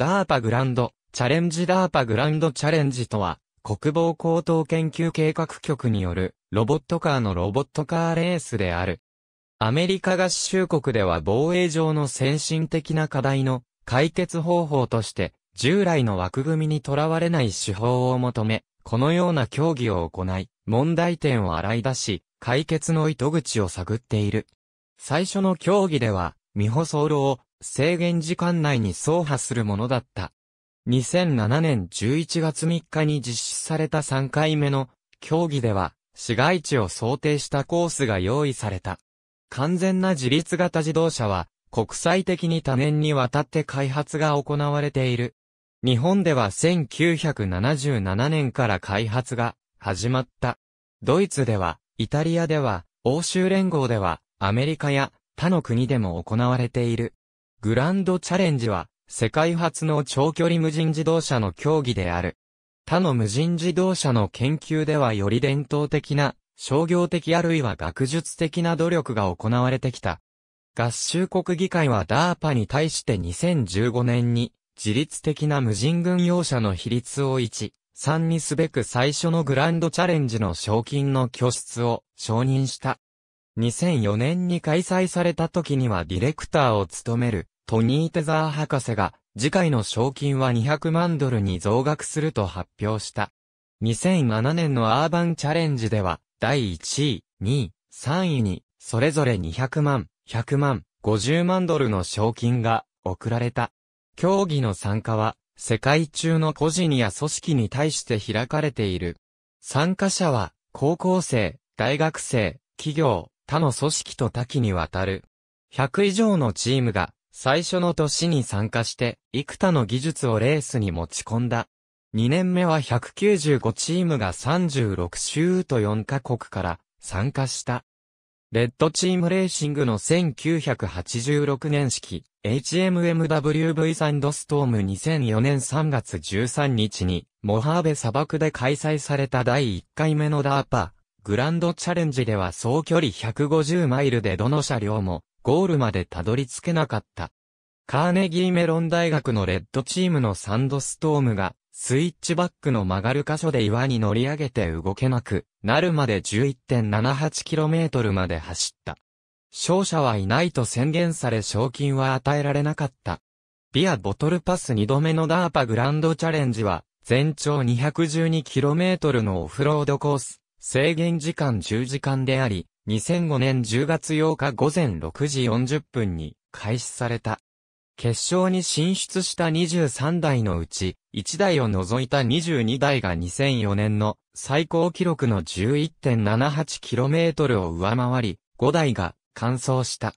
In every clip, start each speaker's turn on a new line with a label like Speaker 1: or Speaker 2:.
Speaker 1: ダーパグランド、チャレンジダーパグランドチャレンジとは、国防高等研究計画局による、ロボットカーのロボットカーレースである。アメリカ合衆国では防衛上の先進的な課題の解決方法として、従来の枠組みにとらわれない手法を求め、このような協議を行い、問題点を洗い出し、解決の糸口を探っている。最初の協議では、ミホソールを制限時間内に走破するものだった。2007年11月3日に実施された3回目の競技では、市街地を想定したコースが用意された。完全な自立型自動車は、国際的に多年にわたって開発が行われている。日本では1977年から開発が始まった。ドイツでは、イタリアでは、欧州連合では、アメリカや他の国でも行われている。グランドチャレンジは、世界初の長距離無人自動車の競技である。他の無人自動車の研究ではより伝統的な、商業的あるいは学術的な努力が行われてきた。合衆国議会は DARPA に対して2015年に、自律的な無人軍用車の比率を1、3にすべく最初のグランドチャレンジの賞金の拠出を承認した。2004年に開催された時にはディレクターを務めるトニー・テザー博士が、次回の賞金は200万ドルに増額すると発表した。2007年のアーバンチャレンジでは、第1位、2位、3位に、それぞれ200万、100万、50万ドルの賞金が贈られた。競技の参加は、世界中の個人や組織に対して開かれている。参加者は、高校生、大学生、企業、他の組織と多岐にわたる。100以上のチームが最初の年に参加して、幾多の技術をレースに持ち込んだ。2年目は195チームが36州と4カ国から参加した。レッドチームレーシングの1986年式 HMMWV サンドストーム2004年3月13日にモハーベ砂漠で開催された第1回目のダーパグランドチャレンジでは総距離150マイルでどの車両もゴールまでたどり着けなかった。カーネギーメロン大学のレッドチームのサンドストームが、スイッチバックの曲がる箇所で岩に乗り上げて動けなくなるまで 11.78km まで走った。勝者はいないと宣言され賞金は与えられなかった。ビアボトルパス2度目のダーパグランドチャレンジは、全長 212km のオフロードコース、制限時間10時間であり、2005年10月8日午前6時40分に開始された。決勝に進出した23台のうち、1台を除いた22台が2004年の最高記録の 11.78km を上回り、5台が完走した。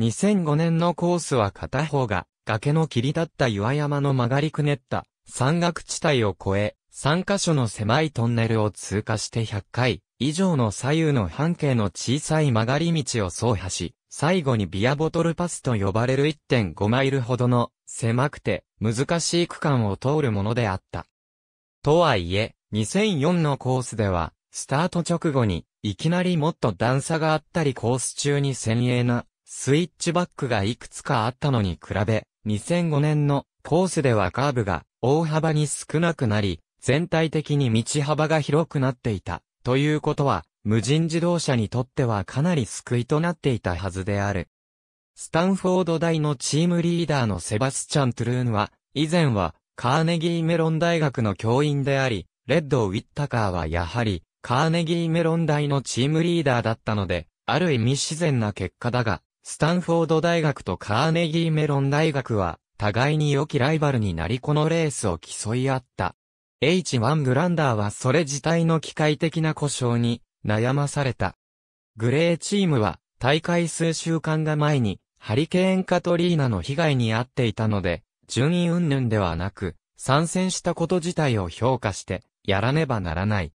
Speaker 1: 2005年のコースは片方が崖の切り立った岩山の曲がりくねった山岳地帯を越え、3カ所の狭いトンネルを通過して100回以上の左右の半径の小さい曲がり道を走破し、最後にビアボトルパスと呼ばれる1.5マイルほどの狭くて難しい区間を通るものであった。とはいえ、2004のコースでは、スタート直後に、いきなりもっと段差があったりコース中に先鋭なスイッチバックがいくつかあったのに比べ、2005年のコースではカーブが大幅に少なくなり、全体的に道幅が広くなっていた。ということは、無人自動車にとってはかなり救いとなっていたはずである。スタンフォード大のチームリーダーのセバスチャン・トゥルーンは、以前はカーネギーメロン大学の教員であり、レッド・ウィッタカーはやはりカーネギーメロン大のチームリーダーだったので、ある意味自然な結果だが、スタンフォード大学とカーネギーメロン大学は、互いに良きライバルになりこのレースを競い合った。H1 グランダーはそれ自体の機械的な故障に悩まされた。グレーチームは大会数週間が前にハリケーンカトリーナの被害に遭っていたので、順位云々ではなく、参戦したこと自体を評価して、やらねばならない。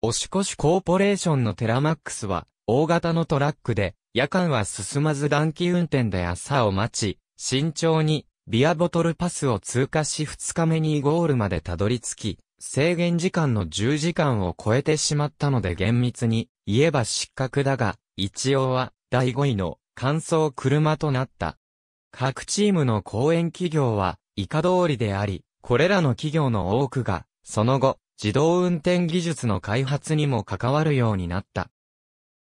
Speaker 1: 押し越しコーポレーションのテラマックスは、大型のトラックで、夜間は進まず暖気運転で朝を待ち、慎重にビアボトルパスを通過し2日目にゴールまでたどり着き、制限時間の10時間を超えてしまったので厳密に言えば失格だが、一応は第5位の乾燥車となった。各チームの公演企業は以下通りであり、これらの企業の多くが、その後、自動運転技術の開発にも関わるようになった。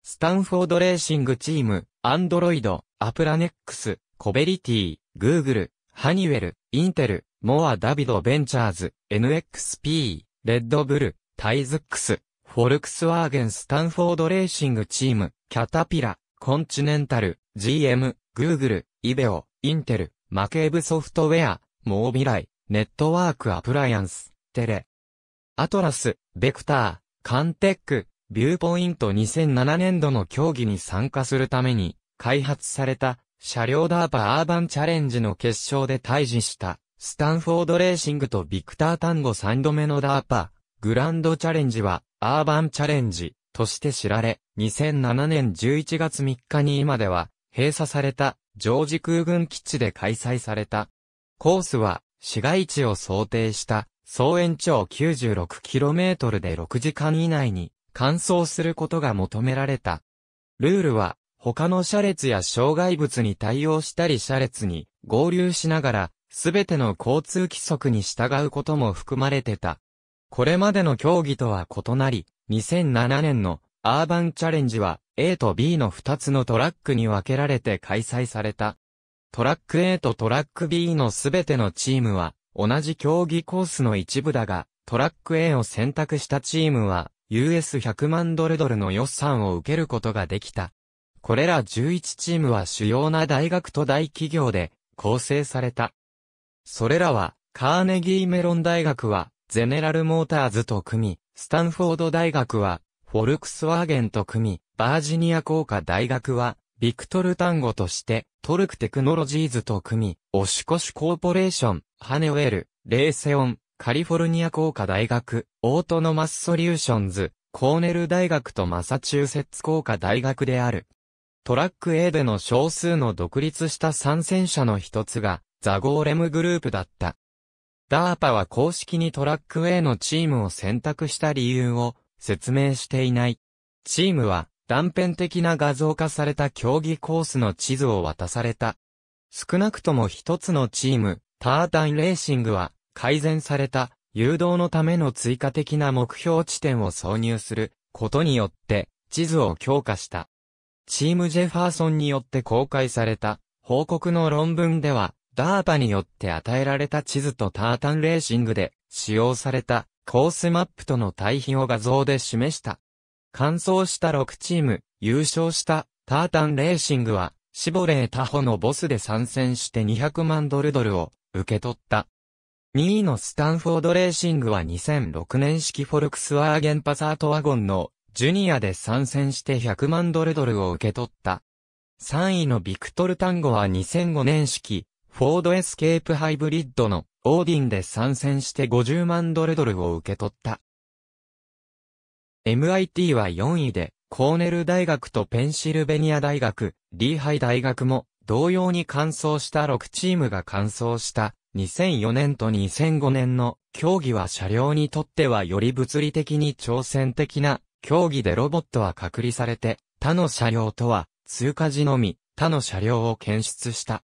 Speaker 1: スタンフォードレーシングチーム、アンドロイド、アプラネックス、コベリティ、グーグル、ハニウェル、インテル、モア・ダビド・ベンチャーズ、NXP、レッドブル、タイズックス、フォルクスワーゲン・スタンフォード・レーシング・チーム、キャタピラ、コンチネンタル、GM、グーグル、イベオ、インテル、マケーブソフトウェア、モービライ、ネットワーク・アプライアンス、テレ、アトラス、ベクター、カンテック、ビューポイント2007年度の競技に参加するために、開発された車両ダーパアーバンチャレンジの決勝で退治した、スタンフォードレーシングとビクター単語3度目のダーパ、ー、グランドチャレンジは、アーバンチャレンジ、として知られ、2007年11月3日に今では、閉鎖された、ジョージ空軍基地で開催された。コースは、市街地を想定した、総延長 96km で6時間以内に、完走することが求められた。ルールは、他の車列や障害物に対応したり車列に合流しながら、すべての交通規則に従うことも含まれてた。これまでの競技とは異なり、2007年のアーバンチャレンジは A と B の2つのトラックに分けられて開催された。トラック A とトラック B のすべてのチームは同じ競技コースの一部だが、トラック A を選択したチームは US100 万ドルドルの予算を受けることができた。これら11チームは主要な大学と大企業で構成された。それらは、カーネギーメロン大学は、ゼネラルモーターズと組み、スタンフォード大学は、フォルクスワーゲンと組み、バージニア工科大学は、ビクトル単語として、トルクテクノロジーズと組み、オシコシコーポレーション、ハネウェル、レーセオン、カリフォルニア工科大学、オートノマスソリューションズ、コーネル大学とマサチューセッツ工科大学である。トラック A での少数の独立した参戦者の一つが、ザゴーレムグループだった。ダーパは公式にトラック A のチームを選択した理由を説明していない。チームは断片的な画像化された競技コースの地図を渡された。少なくとも一つのチーム、タータンレーシングは改善された誘導のための追加的な目標地点を挿入することによって地図を強化した。チームジェファーソンによって公開された報告の論文では、ダーパによって与えられた地図とタータンレーシングで使用されたコースマップとの対比を画像で示した。完走した6チーム、優勝したタータンレーシングは、シボレー他方のボスで参戦して200万ドルドルを受け取った。2位のスタンフォードレーシングは2006年式フォルクスワーゲンパサートワゴンのジュニアで参戦して100万ドルドルを受け取った。3位のビクトルタンゴは2005年式、フォードエスケープハイブリッドのオーディンで参戦して50万ドルドルを受け取った。MIT は4位で、コーネル大学とペンシルベニア大学、リーハイ大学も同様に完走した6チームが完走した2004年と2005年の競技は車両にとってはより物理的に挑戦的な競技でロボットは隔離されて、他の車両とは通過時のみ他の車両を検出した。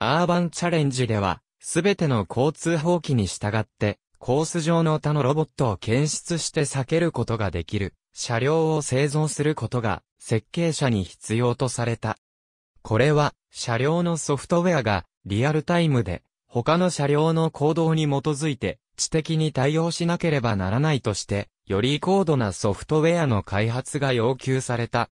Speaker 1: アーバンチャレンジでは、すべての交通法規に従って、コース上の他のロボットを検出して避けることができる、車両を製造することが、設計者に必要とされた。これは、車両のソフトウェアが、リアルタイムで、他の車両の行動に基づいて、知的に対応しなければならないとして、より高度なソフトウェアの開発が要求された。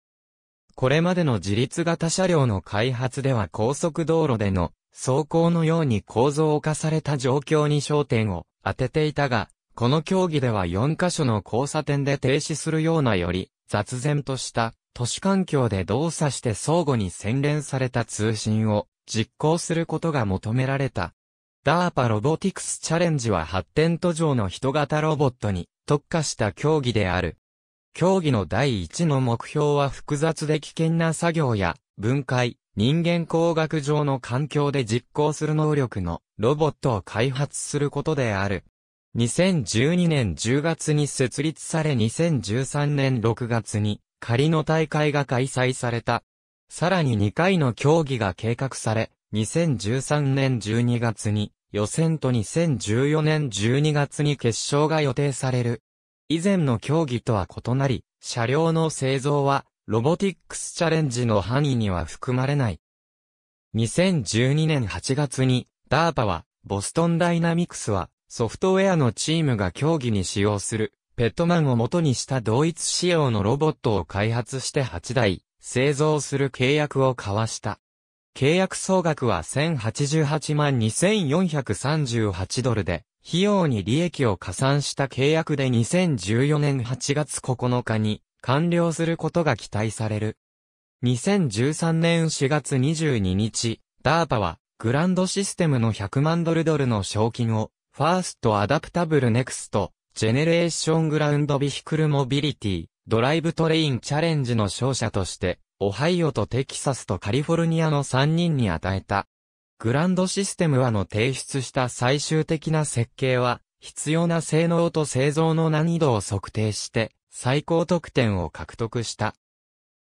Speaker 1: これまでの自立型車両の開発では高速道路での走行のように構造化された状況に焦点を当てていたが、この競技では4カ所の交差点で停止するようなより雑然とした都市環境で動作して相互に洗練された通信を実行することが求められた。DARPA ロボティクスチャレンジは発展途上の人型ロボットに特化した競技である。競技の第一の目標は複雑で危険な作業や分解、人間工学上の環境で実行する能力のロボットを開発することである。2012年10月に設立され2013年6月に仮の大会が開催された。さらに2回の競技が計画され、2013年12月に予選と2014年12月に決勝が予定される。以前の競技とは異なり、車両の製造は、ロボティックスチャレンジの範囲には含まれない。2012年8月に、ダーパは、ボストンダイナミクスは、ソフトウェアのチームが競技に使用する、ペットマンを元にした同一仕様のロボットを開発して8台、製造する契約を交わした。契約総額は1088万2438ドルで、費用に利益を加算した契約で2014年8月9日に完了することが期待される。2013年4月22日、ダーパはグランドシステムの100万ドルドルの賞金を、ファーストアダプタブルネクスト、ジェネレーショングラウンドビヒクルモビリティ、ドライブトレインチャレンジの勝者として、オハイオとテキサスとカリフォルニアの3人に与えた。グランドシステムはの提出した最終的な設計は、必要な性能と製造の難易度を測定して、最高得点を獲得した。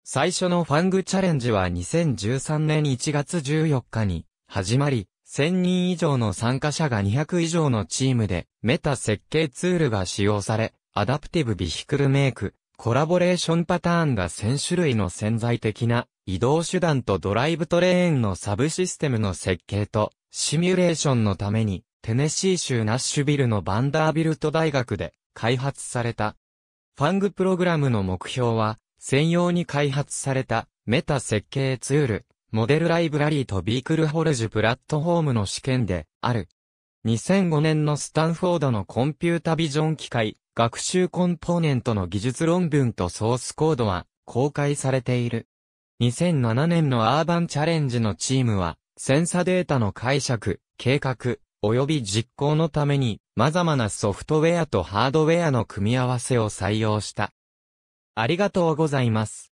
Speaker 1: 最初のファングチャレンジは2013年1月14日に始まり、1000人以上の参加者が200以上のチームで、メタ設計ツールが使用され、アダプティブビヒクルメイク、コラボレーションパターンが1000種類の潜在的な移動手段とドライブトレーンのサブシステムの設計とシミュレーションのためにテネシー州ナッシュビルのバンダービルト大学で開発された。ファングプログラムの目標は専用に開発されたメタ設計ツール、モデルライブラリーとビークルホルジュプラットフォームの試験である。2005年のスタンフォードのコンピュータビジョン機械、学習コンポーネントの技術論文とソースコードは公開されている。2007年のアーバンチャレンジのチームは、センサデータの解釈、計画、及び実行のために、様々なソフトウェアとハードウェアの組み合わせを採用した。ありがとうございます。